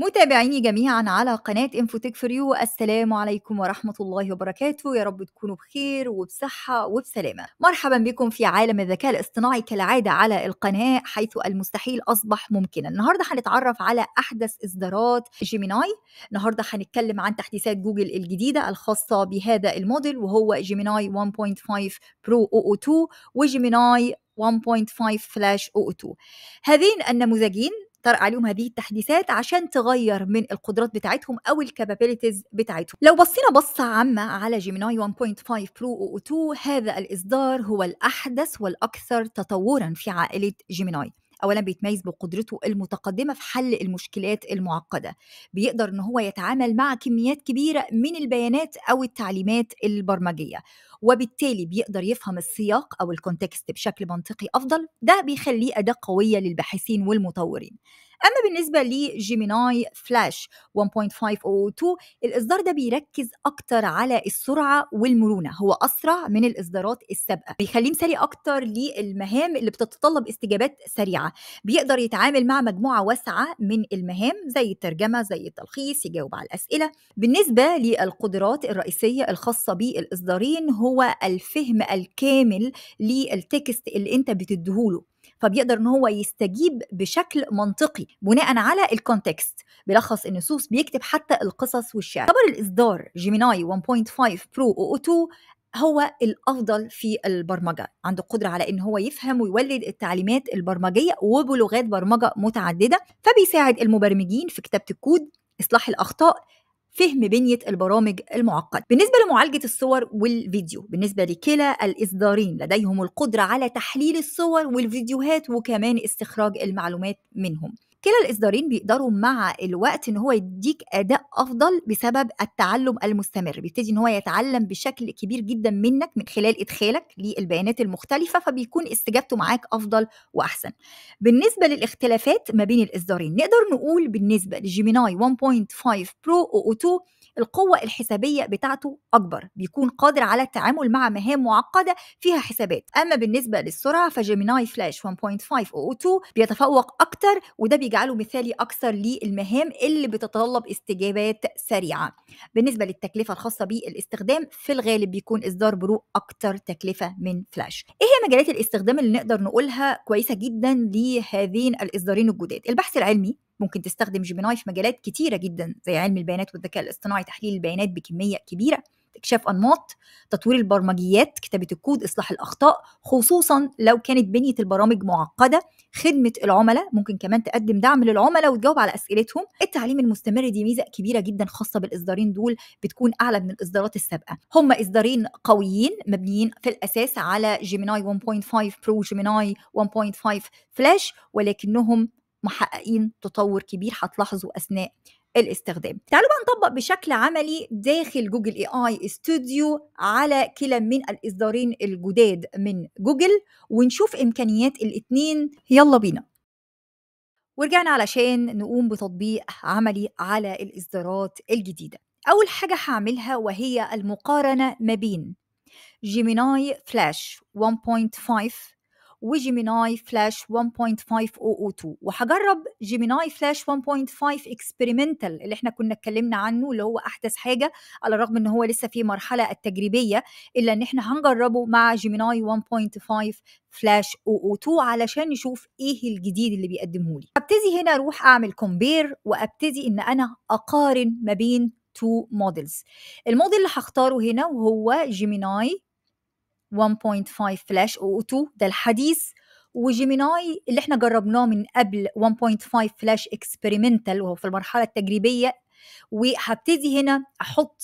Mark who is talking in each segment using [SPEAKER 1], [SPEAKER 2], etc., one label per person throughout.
[SPEAKER 1] متابعيني جميعا على قناة انفوتك فور يو السلام عليكم ورحمة الله وبركاته يا رب تكونوا بخير وبصحة وبسلامة مرحبا بكم في عالم الذكاء الاصطناعي كالعادة على القناة حيث المستحيل أصبح ممكنا النهاردة هنتعرف على أحدث إصدارات جيميناي النهاردة هنتكلم عن تحديثات جوجل الجديدة الخاصة بهذا الموديل وهو جيميناي 1.5 برو او او 2 وجيميناي 1.5 فلاش او او 2 هذين النموذجين طرق عليهم هذه التحديثات عشان تغير من القدرات بتاعتهم او الكابابيلتيز بتاعتهم لو بصينا بصه عامه على جيميناي 1.5 برو او 2 هذا الاصدار هو الاحدث والاكثر تطورا في عائله جيميناي اولا بيتميز بقدرته المتقدمه في حل المشكلات المعقده بيقدر ان هو يتعامل مع كميات كبيره من البيانات او التعليمات البرمجيه وبالتالي بيقدر يفهم السياق او الكونتكست بشكل منطقي افضل ده بيخليه اداه قويه للباحثين والمطورين اما بالنسبه لجيميناي فلاش 1.502 الاصدار ده بيركز اكتر على السرعه والمرونه هو اسرع من الاصدارات السابقه بيخليه مثالي اكتر للمهام اللي بتتطلب استجابات سريعه بيقدر يتعامل مع مجموعه واسعه من المهام زي الترجمه زي التلخيص يجاوب على الاسئله بالنسبه للقدرات الرئيسيه الخاصه بالاصدارين هو الفهم الكامل للتكست اللي انت بتديهوله فبيقدر ان هو يستجيب بشكل منطقي بناء على الكونتكست بلخص ان سوس بيكتب حتى القصص والشعر خبر الاصدار جيميناي 1.5 برو او 2 هو الافضل في البرمجه عنده قدره على ان هو يفهم ويولد التعليمات البرمجيه وبلغات برمجه متعدده فبيساعد المبرمجين في كتابه الكود اصلاح الاخطاء فهم بنية البرامج المعقدة بالنسبة لمعالجة الصور والفيديو بالنسبة لكلا الإصدارين لديهم القدرة على تحليل الصور والفيديوهات وكمان استخراج المعلومات منهم كلا الاصدارين بيقدروا مع الوقت ان هو يديك اداء افضل بسبب التعلم المستمر بيبتدي ان هو يتعلم بشكل كبير جدا منك من خلال ادخالك للبيانات المختلفه فبيكون استجابته معاك افضل واحسن بالنسبه للاختلافات ما بين الاصدارين نقدر نقول بالنسبه لجيميناي 1.5 برو او 2 القوة الحسابية بتاعته أكبر بيكون قادر على التعامل مع مهام معقدة فيها حسابات أما بالنسبة للسرعة فجيميناي فلاش 1.5 أو 2 بيتفوق أكتر وده بيجعله مثالي أكثر للمهام اللي بتتطلب استجابات سريعة بالنسبة للتكلفة الخاصة بالاستخدام في الغالب بيكون إصدار برو أكثر تكلفة من فلاش إيه هي مجالات الاستخدام اللي نقدر نقولها كويسة جدا لهذين الإصدارين الجداد البحث العلمي ممكن تستخدم جيميناي في مجالات كتيرة جدا زي علم البيانات والذكاء الاصطناعي تحليل البيانات بكمية كبيرة استكشاف انماط تطوير البرمجيات كتابه الكود اصلاح الاخطاء خصوصا لو كانت بنيه البرامج معقده خدمه العملاء ممكن كمان تقدم دعم للعملاء وتجاوب على اسئلتهم التعليم المستمر دي ميزه كبيره جدا خاصه بالاصدارين دول بتكون اعلى من الاصدارات السابقه هم اصدارين قويين مبنيين في الاساس على جيميناي 1.5 برو جيميناي 1.5 فلاش ولكنهم محققين تطور كبير هتلاحظوا اثناء الاستخدام تعالوا بقى نطبق بشكل عملي داخل جوجل اي اي استوديو على كلا من الاصدارين الجداد من جوجل ونشوف امكانيات الاثنين يلا بينا ورجعنا علشان نقوم بتطبيق عملي على الاصدارات الجديده اول حاجه هعملها وهي المقارنه ما بين جيميناي فلاش 1.5 وجيميناي فلاش 1.5 او او 2 وهجرب جيميناي فلاش 1.5 اكسبيرمنتال اللي احنا كنا اتكلمنا عنه اللي هو احدث حاجه على الرغم ان هو لسه في مرحله التجريبيه الا ان احنا هنجربه مع جيميناي 1.5 فلاش او او 2 علشان نشوف ايه الجديد اللي بيقدمه لي ابتدي هنا اروح اعمل كومبير وابتدي ان انا اقارن ما بين تو موديلز الموديل اللي هختاره هنا وهو جيميناي 1.5 فلاش او 2 ده الحديث وجيميناي اللي احنا جربناه من قبل 1.5 فلاش اكسبيرمنتال وهو في المرحله التجريبيه وهبتدي هنا احط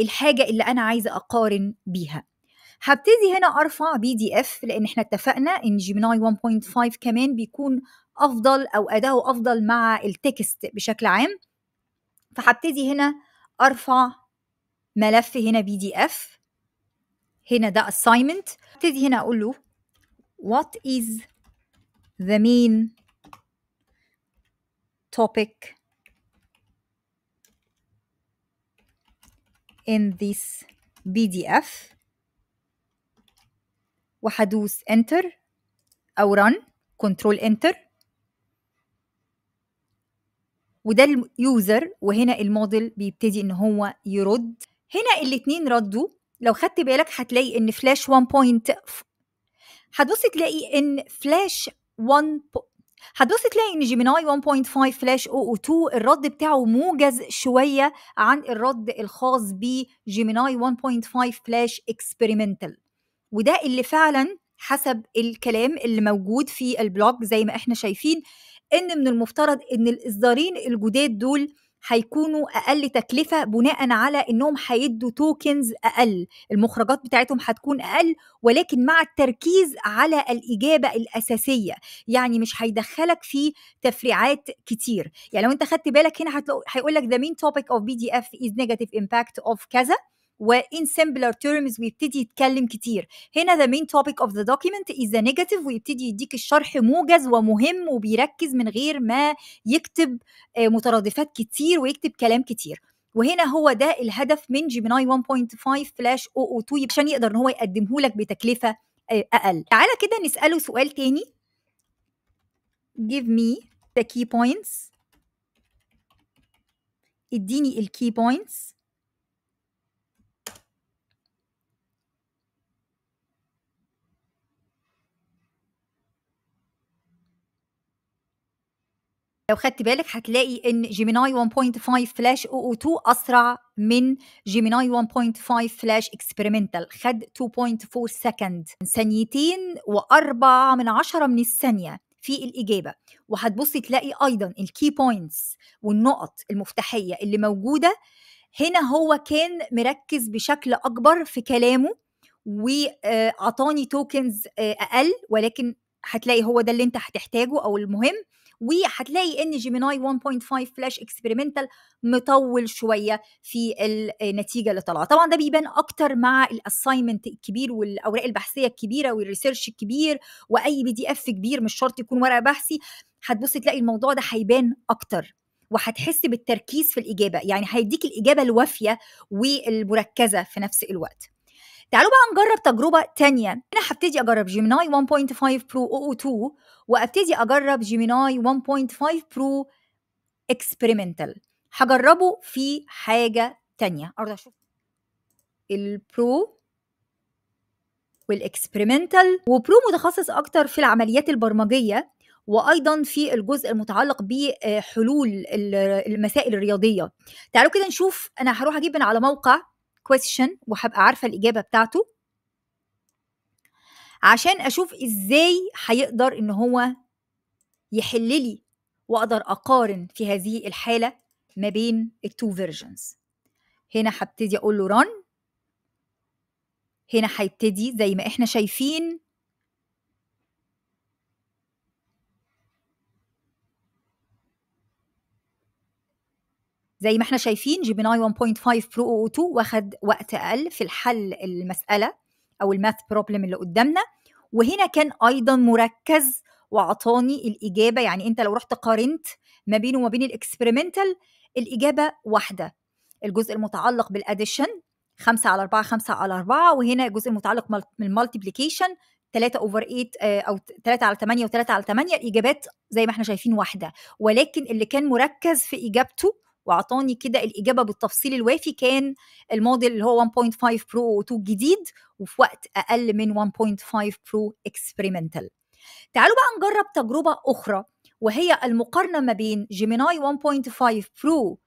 [SPEAKER 1] الحاجه اللي انا عايزه اقارن بيها هبتدي هنا ارفع بي دي اف لان احنا اتفقنا ان جيميناي 1.5 كمان بيكون افضل او اداؤه افضل مع التكست بشكل عام فهبتدي هنا ارفع ملف هنا بي دي اف هنا ده assignment ابتدي هنا اقول له what is the main topic in this PDF وهدوس enter او run control enter وده اليوزر وهنا الموديل بيبتدي ان هو يرد هنا الاتنين ردوا لو خدت بالك هتلاقي ان فلاش 1.0 هتبص تلاقي ان فلاش 1 هتبص تلاقي ان جيميناي 1.5 فلاش او 2 الرد بتاعه موجز شويه عن الرد الخاص بجيميناي 1.5 فلاش اكسبيرمنتال وده اللي فعلا حسب الكلام اللي موجود في البلوج زي ما احنا شايفين ان من المفترض ان الاصدارين الجداد دول هيكونوا اقل تكلفه بناء على انهم هيدوا توكنز اقل المخرجات بتاعتهم هتكون اقل ولكن مع التركيز على الاجابه الاساسيه يعني مش هيدخلك في تفريعات كتير يعني لو انت خدت بالك هنا هيقول لك the main topic of اف is negative impact of كذا وان سمبلر تيرمز ويبتدي يتكلم كتير هنا ذا مين توبيك اوف ذا دوكيمنت از ذا نيجاتيف ويبتدي يديك الشرح موجز ومهم وبيركز من غير ما يكتب آه، مترادفات كتير ويكتب كلام كتير وهنا هو ده الهدف من جيميناي 1.5 فلاش او او 2 عشان يقدر ان هو يقدمه لك بتكلفه آه، اقل تعالى كده نساله سؤال تاني give me the key points اديني الكي بوينتس لو خدت بالك هتلاقي ان جيميناي 1.5 فلاش او او 2 اسرع من جيميناي 1.5 فلاش اكسبيرمنتال خد 2.4 سكند ثانيتين واربعة من عشرة من الثانية في الإجابة وهتبصي تلاقي أيضا الكي بوينتس والنقط المفتاحية اللي موجودة هنا هو كان مركز بشكل أكبر في كلامه وعطاني آه، توكنز آه، أقل ولكن هتلاقي هو ده اللي انت هتحتاجه او المهم وهتلاقي ان جيميناي 1.5 فلاش اكسبيرمنتال مطول شويه في النتيجه اللي طالعه طبعا ده بيبان اكتر مع الاساينمنت الكبير والاوراق البحثيه الكبيره والريسيرش الكبير واي بي دي اف كبير مش شرط يكون ورق بحثي هتبص تلاقي الموضوع ده هيبان اكتر وهتحس بالتركيز في الاجابه يعني هيديك الاجابه الوافيه والمركزه في نفس الوقت تعالوا بقى نجرب تجربة تانية أنا هبتدي أجرب جيمناي 1.5 برو او 2 وابتدي اجرب جيميناي 1.5 برو اكسبيرمنتال هجربه في حاجه تانية ارجع اشوف البرو والاكسبيرمنتال وبرو متخصص اكتر في العمليات البرمجيه وايضا في الجزء المتعلق بحلول المسائل الرياضيه تعالوا كده نشوف انا هروح اجيب من على موقع كويستشن وهبقى عارفه الاجابه بتاعته عشان اشوف ازاي هيقدر ان هو يحل لي واقدر اقارن في هذه الحاله ما بين التو فيرجنز هنا هبتدي اقول له رن هنا هيبتدي زي ما احنا شايفين زي ما احنا شايفين جيميناي 1.5 برو او 2 واخد وقت اقل في الحل المساله او الماث بروبلم اللي قدامنا وهنا كان ايضا مركز واعطاني الاجابه يعني انت لو رحت قارنت ما بينه وما بين الاكسبيرمنتال الاجابه واحده الجزء المتعلق بالاديشن 5 على 4 5 على 4 وهنا الجزء المتعلق بالمالتيبليكيشن 3 اوفر 8 او 3 على 8 و3 على 8 الاجابات زي ما احنا شايفين واحده ولكن اللي كان مركز في اجابته واعطاني كده الاجابه بالتفصيل الوافي كان الموديل اللي هو 1.5 برو 2 جديد وفي وقت اقل من 1.5 برو اكسبيرمنتال تعالوا بقى نجرب تجربه اخرى وهي المقارنه ما بين جيميناي 1.5 برو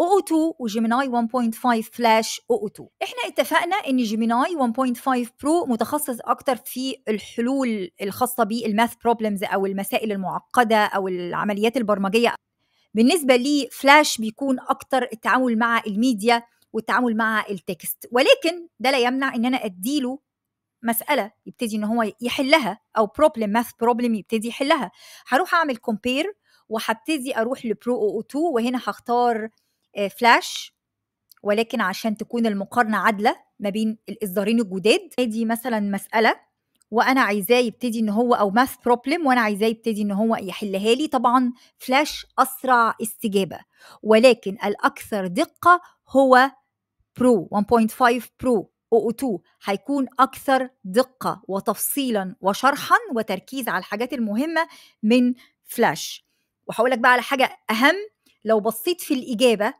[SPEAKER 1] او 2 وجيميناي 1.5 فلاش او 2 احنا اتفقنا ان جيميناي 1.5 برو متخصص اكتر في الحلول الخاصه بالماث بروبلمز او المسائل المعقده او العمليات البرمجيه بالنسبه لي فلاش بيكون اكتر التعامل مع الميديا والتعامل مع التكست ولكن ده لا يمنع ان انا اديله مساله يبتدي ان هو يحلها او بروبلم ماث بروبلم يبتدي يحلها هروح اعمل كومبير وهبتدي اروح لبرو او 2 وهنا هختار فلاش آه، ولكن عشان تكون المقارنه عادله ما بين الاصدارين الجداد ادي مثلا مساله وانا عايزاه يبتدي ان هو او ماث بروبلم وانا عايزاه يبتدي ان هو يحلها لي طبعا فلاش اسرع استجابه ولكن الاكثر دقه هو برو 1.5 برو او 2 هيكون أكثر دقة وتفصيلا وشرحا وتركيز على الحاجات المهمة من فلاش وهقول لك بقى على حاجة أهم لو بصيت في الإجابة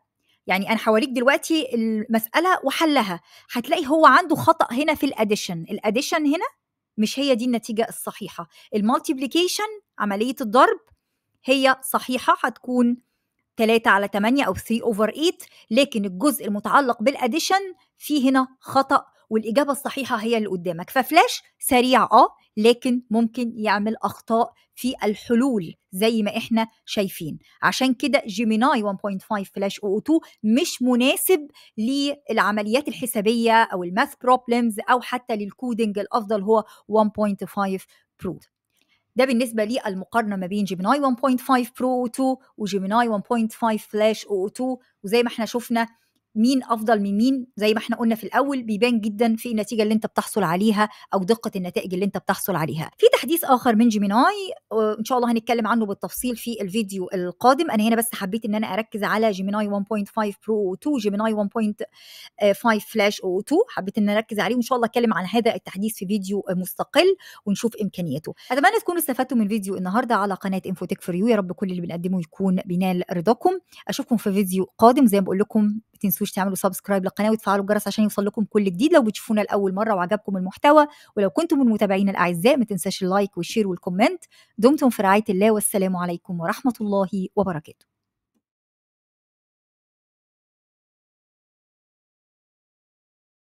[SPEAKER 1] يعني أنا حواليك دلوقتي المسألة وحلها هتلاقي هو عنده خطأ هنا في الأديشن الأديشن هنا مش هي دي النتيجه الصحيحه المالتيبليكيشن عمليه الضرب هي صحيحه هتكون 3 على 8 او 3 over 8 لكن الجزء المتعلق بالاديشن فيه هنا خطا والاجابه الصحيحه هي اللي قدامك ففلاش سريع اه لكن ممكن يعمل اخطاء في الحلول زي ما احنا شايفين عشان كده جيميناي 1.5 فلاش او 2 مش مناسب للعمليات الحسابيه او الماث بروبلمز او حتى للكودينج الافضل هو 1.5 برو ده بالنسبه للمقارنه ما بين جيميناي 1.5 برو 2 وجيميناي 1.5 فلاش او 2 وزي ما احنا شفنا مين افضل من مين زي ما احنا قلنا في الاول بيبان جدا في النتيجه اللي انت بتحصل عليها او دقه النتائج اللي انت بتحصل عليها في تحديث اخر من جيميناي آه، ان شاء الله هنتكلم عنه بالتفصيل في الفيديو القادم انا هنا بس حبيت ان انا اركز على جيميناي 1.5 برو 2 جيميناي 1.5 فلاش او 2 حبيت ان اركز عليه وان شاء الله اتكلم عن هذا التحديث في فيديو مستقل ونشوف امكانياته اتمنى تكونوا استفدتوا من فيديو النهارده على قناه انفوتك فور يو يا رب كل اللي بنقدمه يكون بينال رضاكم اشوفكم في فيديو قادم زي ما بقول لكم تنسوش تعملوا سبسكرايب للقناه وتفعلوا الجرس عشان يوصل لكم كل جديد لو بتشوفونا لاول مره وعجبكم المحتوى ولو كنتم من المتابعين الاعزاء ما تنساش اللايك والشير والكومنت دمتم في رعايه الله والسلام عليكم ورحمه الله وبركاته